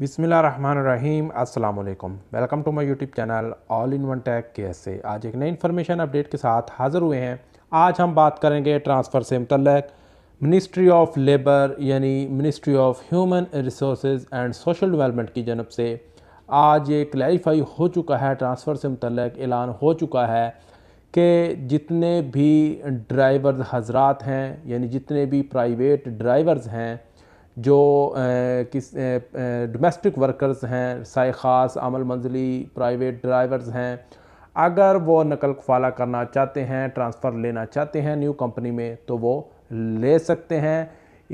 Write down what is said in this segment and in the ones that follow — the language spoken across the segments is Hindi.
बिसमीम अल्लाम welcome to my YouTube channel all in one tech के एस से आज एक नई इन्फॉर्मेशन अपडेट के साथ हाज़िर हुए हैं आज हम बात करेंगे ट्रांसफ़र से मतलब मिनिस्ट्री ऑफ लेबर यानी ministry of human resource and social development की जनब से आज ये क्लैरिफाई हो चुका है ट्रांसफ़र से मतलब ऐलान हो चुका है कि जितने भी ड्राइवर हजरात हैं यानी जितने भी प्राइवेट ड्राइवर्स हैं जो किस डोमेस्टिक वर्कर्स हैं साय ख़ास अमल मंजिली प्राइवेट ड्राइवर्स हैं अगर वो नकल कफाला करना चाहते हैं ट्रांसफ़र लेना चाहते हैं न्यू कंपनी में तो वो ले सकते हैं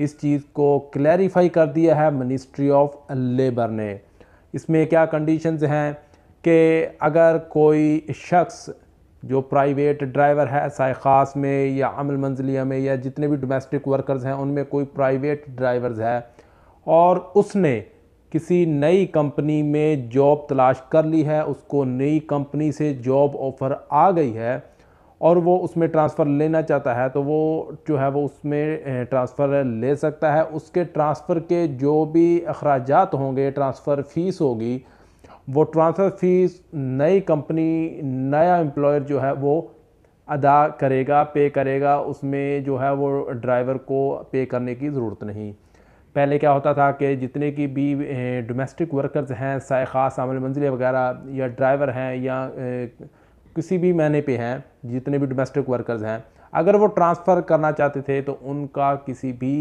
इस चीज़ को क्लैरिफाई कर दिया है मिनिस्ट्री ऑफ लेबर ने इसमें क्या कंडीशंस हैं कि अगर कोई शख्स जो प्राइवेट ड्राइवर है चाहे ख़ास में या अमल मंजिलिया में या जितने भी डोमेस्टिक वर्कर्स हैं उनमें कोई प्राइवेट ड्राइवर्स है और उसने किसी नई कंपनी में जॉब तलाश कर ली है उसको नई कंपनी से जॉब ऑफ़र आ गई है और वो उसमें ट्रांसफ़र लेना चाहता है तो वो जो है वो उसमें ट्रांसफ़र ले सकता है उसके ट्रांसफ़र के जो भी अखराज होंगे ट्रांसफ़र फ़ीस होगी वो ट्रांसफ़र फ़ीस नई कंपनी नया एम्प्लॉयर जो है वो अदा करेगा पे करेगा उसमें जो है वो ड्राइवर को पे करने की ज़रूरत नहीं पहले क्या होता था कि जितने की भी डोमेस्टिक वर्कर्स हैं ख़ास आमल मंजिले वगैरह या ड्राइवर हैं या किसी भी महीने पे हैं जितने भी डोमेस्टिक वर्कर्स हैं अगर वो ट्रांसफ़र करना चाहते थे तो उनका किसी भी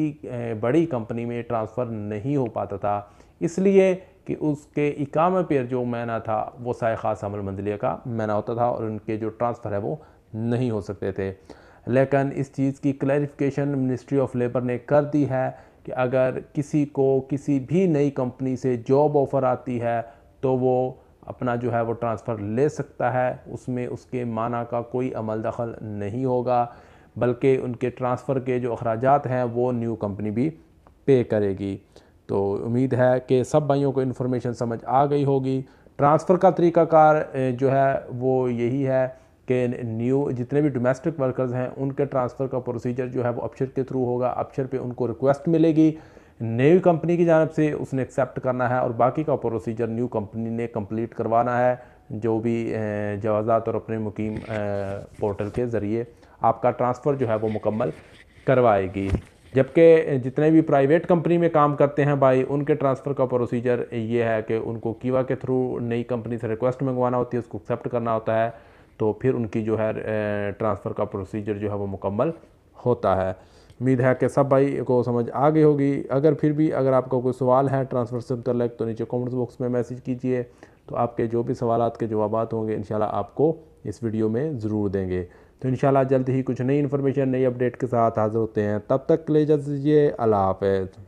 बड़ी कंपनी में ट्रांसफ़र नहीं हो पाता था इसलिए कि उसके इकाम पेयर जो मैना था वो साय ख़ास अमल मंजिले का मैना होता था और उनके जो ट्रांसफ़र है वो नहीं हो सकते थे लेकिन इस चीज़ की क्लैरिफिकेशन मिनिस्ट्री ऑफ लेबर ने कर दी है कि अगर किसी को किसी भी नई कंपनी से जॉब ऑफ़र आती है तो वो अपना जो है वो ट्रांसफ़र ले सकता है उसमें उसके माना का कोई अमल दखल नहीं होगा बल्कि उनके ट्रांसफ़र के जो अखराज हैं वो न्यू कंपनी भी पे करेगी तो उम्मीद है कि सब भाइयों को इन्फॉर्मेशन समझ आ गई होगी ट्रांसफ़र का तरीकाकार जो है वो यही है कि न्यू जितने भी डोमेस्टिक वर्कर्स हैं उनके ट्रांसफ़र का प्रोसीजर जो है वो अपशर के थ्रू होगा अपशर पे उनको रिक्वेस्ट मिलेगी नई कंपनी की जानब से उसने एक्सेप्ट करना है और बाकी का प्रोसीजर न्यू कंपनी ने कंप्लीट करवाना है जो भी जवाजात और अपने मुकीम पोर्टल के ज़रिए आपका ट्रांसफ़र जो है वो मुकम्मल करवाएगी जबकि जितने भी प्राइवेट कंपनी में काम करते हैं भाई उनके ट्रांसफ़र का प्रोसीजर ये है कि उनको कीवा के थ्रू नई कंपनी से रिक्वेस्ट मंगवाना होती है उसको एक्सेप्ट करना होता है तो फिर उनकी जो है ट्रांसफ़र का प्रोसीजर जो है वो मुकम्मल होता है उम्मीद है कि सब भाई को समझ आ गई होगी अगर फिर भी अगर आपका कोई सवाल है ट्रांसफ़र से मुतल तो नीचे कमेंट्स बॉक्स में मैसेज कीजिए तो आपके जो भी सवाल के जवाब होंगे इन आपको इस वीडियो में ज़रूर देंगे तो इन जल्द ही कुछ नई इन्फॉर्मेशन नई अपडेट के साथ हाज़िर होते हैं तब तक के लिए इजाज़त दीजिए अल्लाह हाफ़